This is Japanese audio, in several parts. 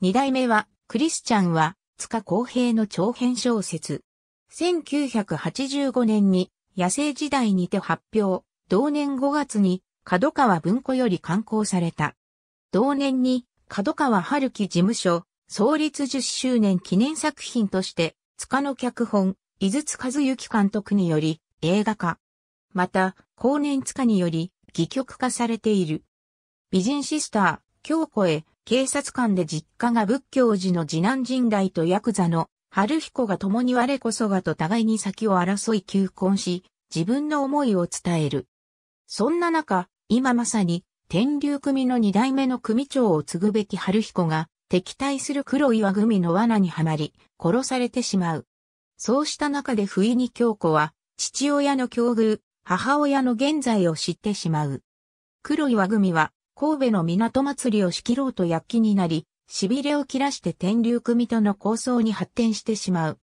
二代目は、クリスチャンは、塚公平の長編小説。1985年に、野生時代にて発表、同年5月に、角川文庫より刊行された。同年に、角川春樹事務所、創立10周年記念作品として、塚の脚本、井筒和幸監督により、映画化。また、後年塚により、戯曲化されている。美人シスター、京子へ、警察官で実家が仏教寺の次男神代とヤクザの春彦が共に我こそがと互いに先を争い求婚し、自分の思いを伝える。そんな中、今まさに、天竜組の二代目の組長を継ぐべき春彦が、敵対する黒岩組の罠にはまり、殺されてしまう。そうした中で不意に京子は、父親の境遇、母親の現在を知ってしまう。黒岩組は、神戸の港祭りを仕切ろうと躍起になり、痺れを切らして天竜組との構想に発展してしまう。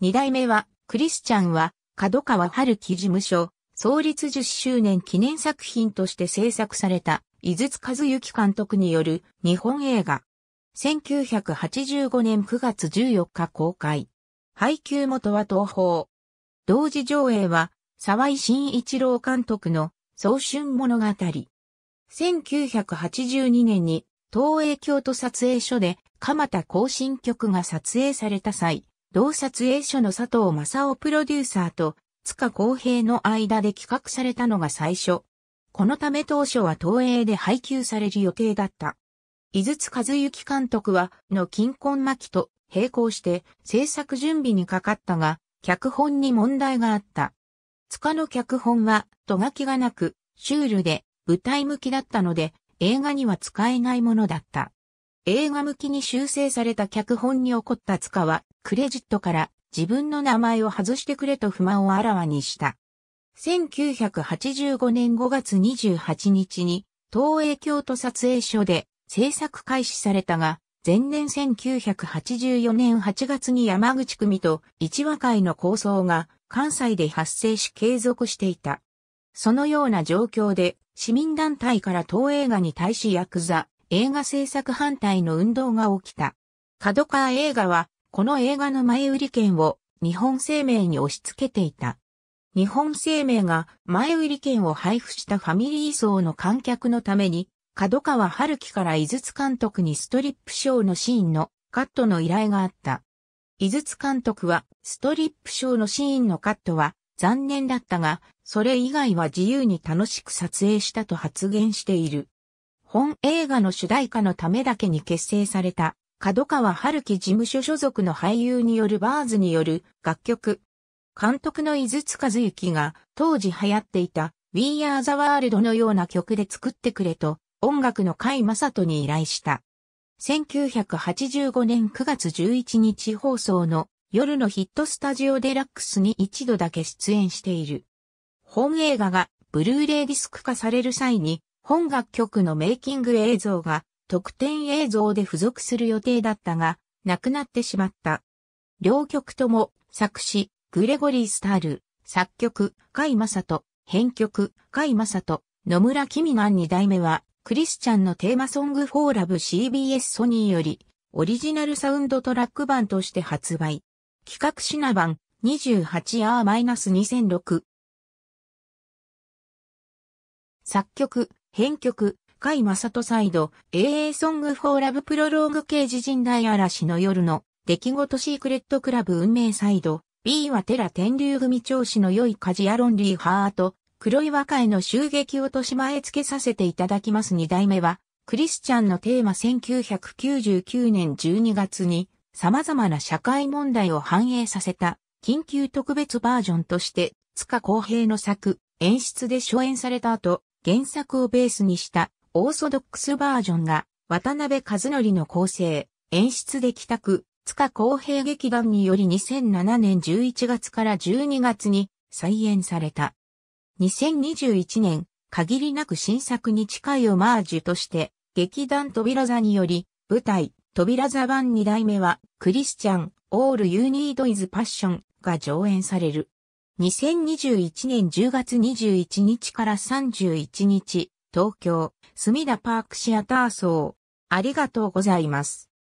二代目は、クリスチャンは、角川春樹事務所、創立10周年記念作品として制作された、井筒和幸監督による日本映画。1985年9月14日公開。配給元は東宝。同時上映は、沢井慎一郎監督の、早春物語。1982年に東映京都撮影所で蒲田行進曲が撮影された際、同撮影所の佐藤正夫プロデューサーと塚公平の間で企画されたのが最初。このため当初は東映で配給される予定だった。井筒和幸監督は、の金婚巻と並行して制作準備にかかったが、脚本に問題があった。塚の脚本は、とがきがなく、シュールで、舞台向きだったので、映画には使えないものだった。映画向きに修正された脚本に起こった塚は、クレジットから自分の名前を外してくれと不満をあらわにした。1985年5月28日に、東映京都撮影所で制作開始されたが、前年1984年8月に山口組と一和会の構想が関西で発生し継続していた。そのような状況で、市民団体から東映画に対しヤクザ、映画制作反対の運動が起きた。角川映画は、この映画の前売り券を日本生命に押し付けていた。日本生命が前売り券を配布したファミリー層の観客のために、角川春樹から井筒監督にストリップショーのシーンのカットの依頼があった。井筒監督は、ストリップショーのシーンのカットは残念だったが、それ以外は自由に楽しく撮影したと発言している。本映画の主題歌のためだけに結成された、角川春樹事務所所属の俳優によるバーズによる楽曲。監督の井筒和幸が当時流行っていた We Are the World のような曲で作ってくれと音楽の甲斐正人に依頼した。1985年9月11日放送の夜のヒットスタジオデラックスに一度だけ出演している。本映画がブルーレイディスク化される際に、本楽曲のメイキング映像が特典映像で付属する予定だったが、なくなってしまった。両曲とも作詞、グレゴリー・スタール、作曲、甲斐正人、編曲、甲斐正人、野村君ン二代目は、クリスチャンのテーマソングフォーラブ CBS ソニーより、オリジナルサウンドトラック版として発売。企画品版 28R-2006 作曲、編曲、甲斐正人サイド、AA ソングフォーラブプロローグ刑事陣大嵐の夜の、出来事シークレットクラブ運命サイド、B はテラ天竜組調子の良いカジアロンリーハート、黒い和解の襲撃をとし前付けさせていただきます二代目は、クリスチャンのテーマ1999年12月に、様々な社会問題を反映させた、緊急特別バージョンとして、塚公平の作、演出で初演された後、原作をベースにしたオーソドックスバージョンが渡辺和則の構成、演出で帰宅、塚公平劇団により2007年11月から12月に再演された。2021年、限りなく新作に近いオマージュとして、劇団扉座により、舞台、扉座版2代目は、クリスチャン、オールユーニードイズパッションが上演される。2021年10月21日から31日、東京、墨田パークシアター層。ありがとうございます。